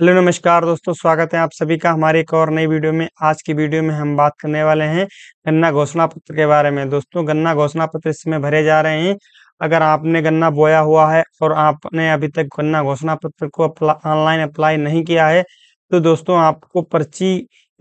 hello नमस्कार दोस्तों स्वागत है आप सभी का हमारे एक और नई वीडियो में आज की वीडियो में हम बात करने वाले हैं गन्ना घोषणा पत्र के बारे में दोस्तों गन्ना घोषणा पत्र इसमें भरे जा रहे हैं अगर आपने गन्ना बोया हुआ है और आपने अभी तक गन्ना घोषणा पत्र को ऑनलाइन अप्ला, अप्लाई नहीं किया है तो दोस्तों आपको पर्ची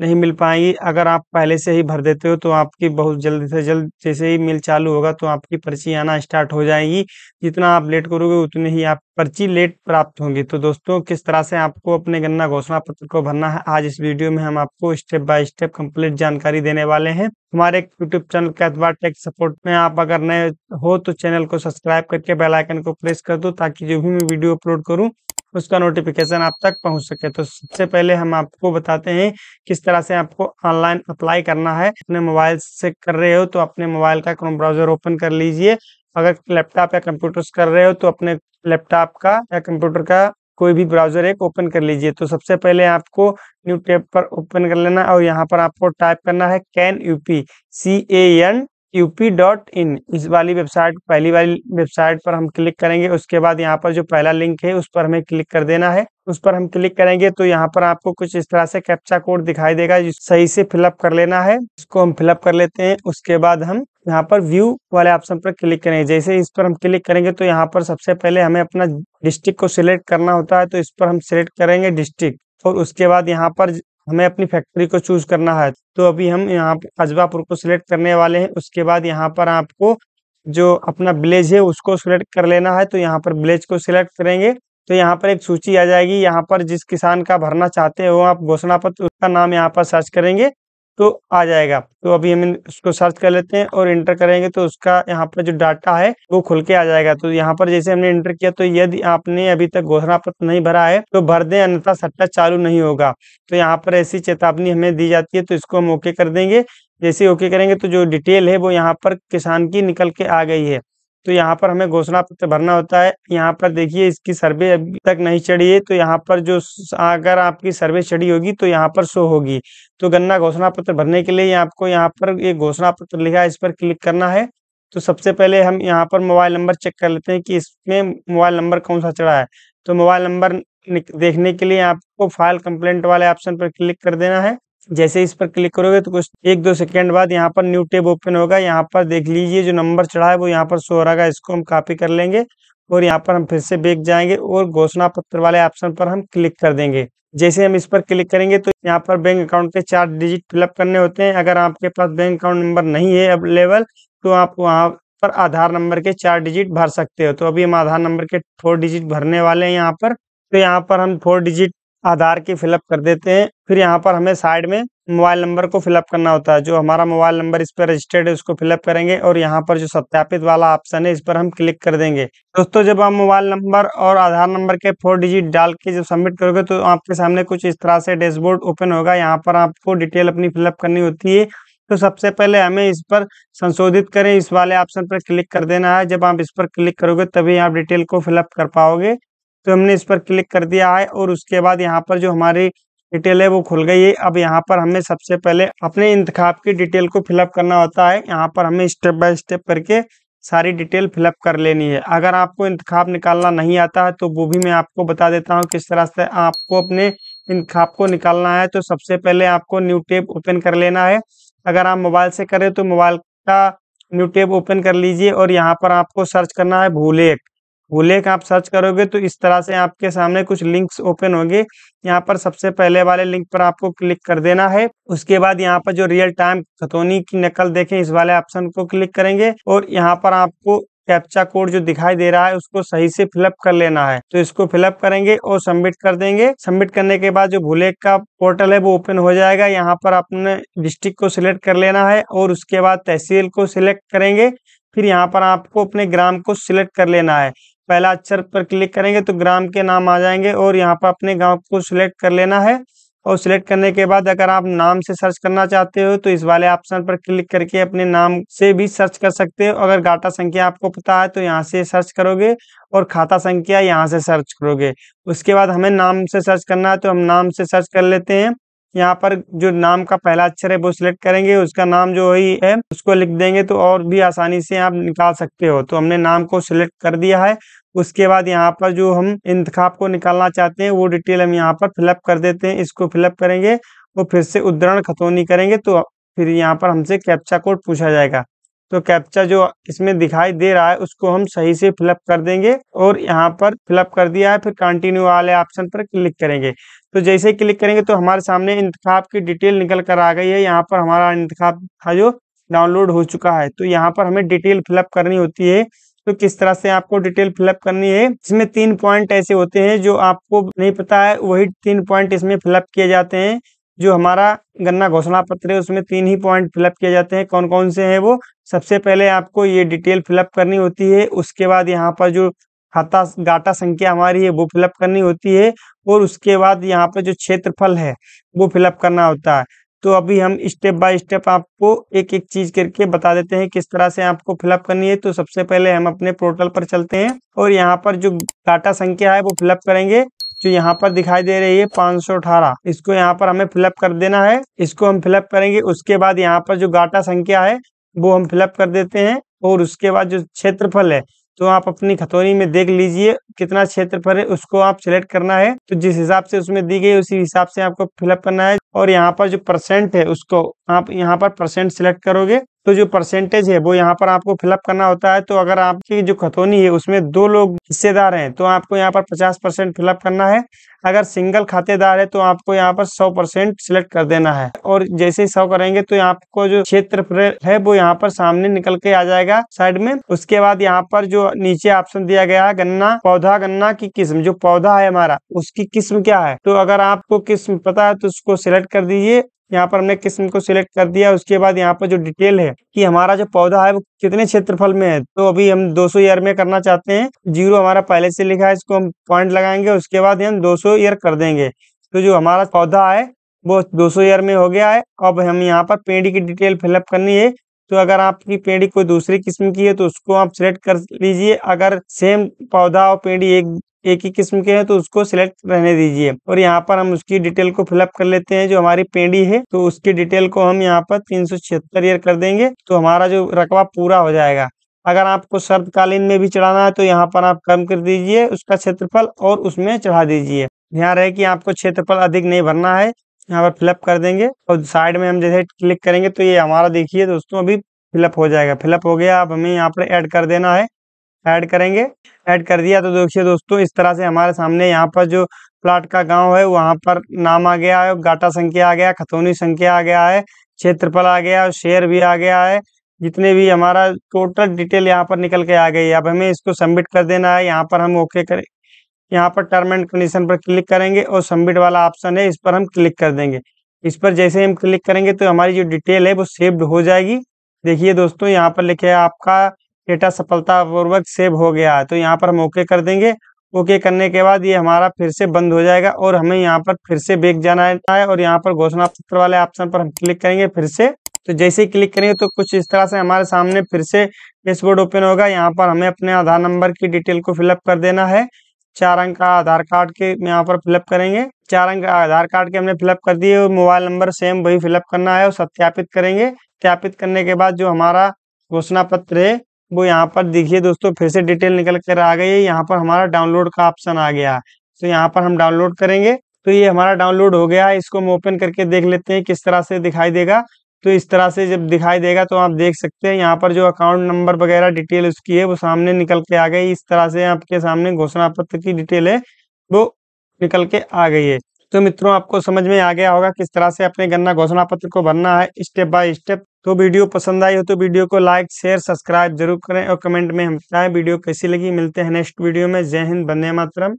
नहीं मिल पाएंगी अगर आप पहले से ही भर देते हो तो आपकी बहुत जल्द से जल्द जैसे ही मिल चालू होगा तो आपकी पर्ची आना स्टार्ट हो जाएगी जितना आप लेट करोगे उतनी ही आप पर्ची लेट प्राप्त होंगी तो दोस्तों किस तरह से आपको अपने गन्ना घोषणा पत्र को भरना है आज इस वीडियो में हम आपको स्टेप बाय स्टेप कंप्लीट जानकारी देने वाले हैं हमारे यूट्यूब चैनल कैथबार टेक सपोर्ट में आप अगर नए हो तो चैनल को सब्सक्राइब करके बेलाइकन को प्रेस कर दो ताकि जो भी मैं वीडियो अपलोड करूँ उसका नोटिफिकेशन आप तक पहुंच सके तो सबसे पहले हम आपको बताते हैं किस तरह से आपको ऑनलाइन अप्लाई करना है अपने मोबाइल से कर रहे हो तो अपने मोबाइल का क्रोम ब्राउजर ओपन कर लीजिए अगर लैपटॉप या कंप्यूटर से कर रहे हो तो अपने लैपटॉप का या कंप्यूटर का कोई भी ब्राउजर एक ओपन कर लीजिए तो सबसे पहले आपको न्यू टैब पर ओपन कर लेना और यहाँ पर आपको टाइप करना है can UP C A N UP dot in इस वाली वेबसाइट पहली वाली वेबसाइट पर हम क्लिक करेंगे उसके बाद यहाँ पर जो पहला लिंक है उस पर हमें क्लिक कर देना है उस पर हम क्लिक करेंगे तो यहाँ पर आपको कुछ इस तरह से कैप्चा कोड दिखाई देगा सही से फिलअप कर लेना है इसको हम फिलअप कर लेते हैं उसके बाद हम यहाँ पर व्यू वाले ऑप्शन पर क्लिक करेंगे जैसे इस पर हम क्लिक करेंगे तो यहाँ पर सबसे पहले हमें अपना डिस्ट्रिक्ट को सिलेक्ट करना होता है तो इस पर हम सिलेक्ट करेंगे डिस्ट्रिक्ट और उसके बाद यहाँ पर हमें अपनी फैक्ट्री को चूज करना है तो अभी हम यहाँ अजवापुर को सिलेक्ट करने वाले हैं उसके बाद यहाँ पर आपको जो अपना ब्लेज है उसको सिलेक्ट कर लेना है तो यहाँ पर ब्लेज को सिलेक्ट करेंगे तो यहाँ पर एक सूची आ जाएगी यहाँ पर जिस किसान का भरना चाहते हो आप घोषणा पत्र उसका नाम यहाँ पर सर्च करेंगे तो आ जाएगा तो अभी हम उसको सर्च कर लेते हैं और इंटर करेंगे तो उसका यहाँ पर जो डाटा है वो खुल के आ जाएगा तो यहाँ पर जैसे हमने इंटर किया तो यदि आपने अभी तक घोषणा पत्र नहीं भरा है तो भर दें अन्यथा सट्टा चालू नहीं होगा तो यहाँ पर ऐसी चेतावनी हमें दी जाती है तो इसको हम ओके कर देंगे जैसे ओके करेंगे तो जो डिटेल है वो यहाँ पर किसान की निकल के आ गई है तो यहाँ पर हमें घोषणा पत्र भरना होता है यहाँ पर देखिए इसकी सर्वे अभी तक नहीं चढ़ी है तो यहाँ पर जो अगर आपकी सर्वे चढ़ी होगी तो यहाँ पर शो होगी तो गन्ना घोषणा पत्र भरने के लिए आपको यहाँ पर एक घोषणा पत्र लिखा है इस पर क्लिक करना है तो सबसे पहले हम यहाँ पर मोबाइल नंबर चेक कर लेते हैं कि इसमें मोबाइल नंबर कौन सा चढ़ा है तो मोबाइल नंबर देखने के लिए आपको फाइल कंप्लेंट वाले ऑप्शन पर क्लिक कर देना है जैसे इस पर क्लिक करोगे तो कुछ एक दो सेकेंड बाद यहाँ पर न्यू टेब ओपन होगा यहाँ पर देख लीजिए जो नंबर चढ़ा है वो यहाँ पर शो हो रहा है इसको हम कॉपी कर लेंगे और यहाँ पर हम फिर से बेच जाएंगे और घोषणा पत्र वाले ऑप्शन पर हम क्लिक कर देंगे जैसे हम इस पर क्लिक करेंगे तो यहाँ पर बैंक अकाउंट के चार डिजिट फिलअप करने होते हैं अगर आपके पास बैंक अकाउंट नंबर नहीं है अवेलेबल तो आप वहाँ पर आधार नंबर के चार डिजिट भर सकते हो तो अभी हम आधार नंबर के फोर डिजिट भरने वाले हैं यहाँ पर तो यहाँ पर हम फोर डिजिट आधार की फिलअप कर देते हैं फिर यहाँ पर हमें साइड में मोबाइल नंबर को फिलअप करना होता है जो हमारा मोबाइल नंबर इस पर रजिस्टर्ड है उसको फिलअप करेंगे और यहाँ पर जो सत्यापित वाला ऑप्शन है इस पर हम क्लिक कर देंगे दोस्तों जब आप मोबाइल नंबर और आधार नंबर के फोर डिजिट डाल के जब सबमिट करोगे तो आपके सामने कुछ इस तरह से डैशबोर्ड ओपन होगा यहाँ पर आपको डिटेल अपनी फिलअप करनी होती है तो सबसे पहले हमें इस पर संशोधित करें इस वाले ऑप्शन पर क्लिक कर देना है जब आप इस पर क्लिक करोगे तभी आप डिटेल को फिलअप कर पाओगे तो हमने इस पर क्लिक कर दिया है और उसके बाद यहाँ पर जो हमारी डिटेल है वो खुल गई है अब यहाँ पर हमें सबसे पहले अपने इंतखाब की डिटेल को फिलअप करना होता है यहाँ पर हमें स्टेप बाय स्टेप करके सारी डिटेल फिलअप कर लेनी है अगर आपको इंतखाब निकालना नहीं आता है तो वो भी मैं आपको बता देता हूँ किस तरह से आपको अपने इंतखाब को निकालना है तो सबसे पहले आपको न्यू टेब ओपन कर लेना है अगर आप मोबाइल से करें तो मोबाइल का न्यू टेब ओपन कर लीजिए और यहाँ पर आपको सर्च करना है भूलेख वो लेख आप सर्च करोगे तो इस तरह से आपके सामने कुछ लिंक्स ओपन होंगे यहाँ पर सबसे पहले वाले लिंक पर आपको क्लिक कर देना है उसके बाद यहाँ पर जो रियल टाइम खतौनी की नकल देखें इस वाले ऑप्शन को क्लिक करेंगे और यहाँ पर आपको कैप्चा कोड जो दिखाई दे रहा है उसको सही से फिलअप कर लेना है तो इसको फिलअप करेंगे और सबमिट कर देंगे सबमिट करने के बाद जो भूलेख का पोर्टल है वो ओपन हो जाएगा यहाँ पर आपने डिस्ट्रिक्ट को सिलेक्ट कर लेना है और उसके बाद तहसील को सिलेक्ट करेंगे फिर यहाँ पर आपको अपने ग्राम को सिलेक्ट कर लेना है पहला अक्षर पर क्लिक करेंगे तो ग्राम के नाम आ जाएंगे और यहाँ पर अपने गांव को सिलेक्ट कर लेना है और सिलेक्ट करने के बाद अगर आप नाम से सर्च करना चाहते हो तो इस वाले ऑप्शन पर क्लिक करके अपने नाम से भी सर्च कर सकते हो अगर गाटा संख्या आपको पता है तो यहाँ से सर्च करोगे और खाता संख्या यहाँ से सर्च करोगे उसके बाद हमें नाम से सर्च करना है तो हम नाम से सर्च कर लेते हैं यहाँ पर जो नाम का पहला अक्षर है वो सिलेक्ट करेंगे उसका नाम जो ही है उसको लिख देंगे तो और भी आसानी से आप निकाल सकते हो तो हमने नाम को सिलेक्ट कर दिया है उसके बाद यहाँ पर जो हम इंतखाब को निकालना चाहते हैं वो डिटेल हम यहाँ पर फिलअप कर देते हैं इसको फिलअप करेंगे और फिर से उद्धरण खतौनी करेंगे तो फिर यहाँ पर हमसे कैप्चा कोड पूछा जाएगा तो कैप्चा जो इसमें दिखाई दे रहा है उसको हम सही से फिलअप कर देंगे और यहाँ पर फिलअप कर दिया है फिर कंटिन्यू वाले ऑप्शन पर क्लिक करेंगे तो जैसे क्लिक करेंगे तो हमारे सामने इंतखाब की डिटेल निकल कर आ गई है यहाँ पर हमारा इंतखाब था जो डाउनलोड हो चुका है तो यहाँ पर हमें डिटेल फिलअप करनी होती है तो किस तरह से आपको डिटेल फिलअप करनी है इसमें तीन पॉइंट ऐसे होते हैं जो आपको नहीं पता है वही तीन पॉइंट इसमें फिलअप किए जाते हैं जो हमारा गन्ना घोषणा पत्र है उसमें तीन ही पॉइंट फिलअप किए जाते हैं कौन कौन से हैं वो सबसे पहले आपको ये डिटेल फिलअप करनी होती है उसके बाद यहाँ पर जो खाता गाटा संख्या हमारी है वो फिलअप करनी होती है और उसके बाद यहाँ पर जो क्षेत्रफल है वो फिलअप करना होता है तो अभी हम स्टेप बाय स्टेप आपको एक एक चीज करके बता देते हैं किस तरह से आपको फिलअप करनी है तो सबसे पहले हम अपने पोर्टल पर चलते हैं और यहाँ पर जो डाटा संख्या है वो फिलअप करेंगे जो यहाँ पर दिखाई दे रही है पांच सौ अठारह इसको यहाँ पर हमें फिलअप कर देना है इसको हम फिलअप करेंगे उसके बाद यहाँ पर जो गाटा संख्या है वो हम फिलअप कर देते हैं और उसके बाद जो क्षेत्रफल है तो आप अपनी खतौनी में देख लीजिए कितना क्षेत्रफल है उसको आप सिलेक्ट करना है तो जिस हिसाब से उसमें दी गई उसी हिसाब से आपको फिलअप करना है और यहाँ पर जो परसेंट है उसको आप यहाँ पर परसेंट सिलेक्ट करोगे तो जो परसेंटेज है वो यहाँ पर आपको फिलअप करना होता है तो अगर आपकी जो खतौनी है उसमें दो लोग हिस्सेदार हैं तो आपको यहाँ पर पचास परसेंट फिलअप करना है अगर सिंगल खातेदार है तो आपको यहाँ पर सौ परसेंट सिलेक्ट कर देना है और जैसे ही सौ करेंगे तो आपको जो क्षेत्र है वो यहाँ पर सामने निकल के आ जाएगा साइड में उसके बाद यहाँ पर जो नीचे ऑप्शन दिया गया है गन्ना पौधा गन्ना की किस्म जो पौधा है हमारा उसकी किस्म क्या है तो अगर आपको किस्म पता है तो उसको सिलेक्ट कर दीजिए यहाँ पर हमने किस्म को सिलेक्ट कर दिया उसके बाद यहाँ पर जो डिटेल है कि हमारा जो पौधा है वो कितने क्षेत्रफल में है तो अभी हम 200 ईयर में करना चाहते हैं जीरो हमारा पहले से लिखा है इसको हम पॉइंट लगाएंगे उसके बाद हम 200 ईयर कर देंगे तो जो हमारा पौधा है वो 200 ईयर में हो गया है अब हम यहाँ पर पेड़ी की डिटेल फिलअप करनी है तो अगर आपकी पेड़ी कोई दूसरी किस्म की है तो उसको आप सिलेक्ट कर लीजिए अगर सेम पौधा और पेड़ी एक एक ही किस्म के हैं तो उसको सिलेक्ट रहने दीजिए और यहाँ पर हम उसकी डिटेल को फिलअप कर लेते हैं जो हमारी पेंडी है तो उसकी डिटेल को हम यहाँ पर तीन सौ छिहत्तर कर देंगे तो हमारा जो रकबा पूरा हो जाएगा अगर आपको शर्दकालीन में भी चढ़ाना है तो यहाँ पर आप कम कर दीजिए उसका क्षेत्रफल और उसमें चढ़ा दीजिए ध्यान रहे कि आपको क्षेत्रफल अधिक नहीं भरना है यहाँ पर फिलअप कर देंगे और साइड में हम जैसे क्लिक करेंगे तो ये हमारा देखिए दोस्तों अभी फिलअप हो जाएगा फिलअप हो गया अब हमें यहाँ पर ऐड कर देना है ऐड करेंगे ऐड कर दिया तो देखिए दोस्तों इस तरह से हमारे सामने यहाँ पर जो प्लाट का गांव है वहाँ पर नाम आ गया है गाटा संख्या आ गया खतौनी संख्या आ गया है क्षेत्रफल आ गया शेयर भी आ गया है जितने भी हमारा टोटल डिटेल यहाँ पर निकल के आ गई है अब हमें इसको सबमिट कर देना है यहाँ पर हम ओके करें यहाँ पर टर्म एंड कंडीशन पर क्लिक करेंगे और सबमिट वाला ऑप्शन है इस पर हम क्लिक कर देंगे इस पर जैसे हम क्लिक करेंगे तो हमारी जो डिटेल है वो सेव्ड हो जाएगी देखिए दोस्तों यहाँ पर लिखे आपका डेटा सफलतापूर्वक सेव हो गया है तो यहाँ पर हम ओके कर देंगे ओके करने के बाद ये हमारा फिर से बंद हो जाएगा और हमें यहाँ पर फिर से बेग जाना है और यहाँ पर घोषणा पत्र वाले ऑप्शन पर हम क्लिक करेंगे फिर से तो जैसे ही क्लिक करेंगे तो कुछ इस तरह से हमारे सामने फिर से डैशबोर्ड ओपन होगा यहाँ पर हमें अपने आधार नंबर की डिटेल को फिलअप कर देना है चार अंक का आधार कार्ड के यहाँ पर फिलअप करेंगे चार अंक आधार कार्ड के हमने फिलअप कर दिए और मोबाइल नंबर सेम वही फिलअप करना है और सत्यापित करेंगे सत्यापित करने के बाद जो हमारा घोषणा पत्र है वो यहाँ पर देखिए दोस्तों फिर से डिटेल निकल कर आ गई है यहाँ पर हमारा डाउनलोड का ऑप्शन आ गया तो यहाँ पर हम डाउनलोड करेंगे तो ये हमारा डाउनलोड हो गया है इसको हम ओपन करके देख लेते हैं किस तरह से दिखाई देगा तो इस तरह से जब दिखाई देगा तो आप देख सकते हैं यहाँ पर जो अकाउंट नंबर वगैरह डिटेल उसकी है वो सामने निकल के आ गई इस तरह से आपके सामने घोषणा पत्र की डिटेल है वो निकल के आ गई है तो मित्रों आपको समझ में आ गया होगा किस तरह से अपने गन्ना घोषणा पत्र को भरना है स्टेप बाय स्टेप तो वीडियो पसंद आई हो तो वीडियो को लाइक शेयर सब्सक्राइब जरूर करें और कमेंट में हम बताएं वीडियो कैसी लगी मिलते हैं नेक्स्ट वीडियो में जय हिंद बंदे मातरम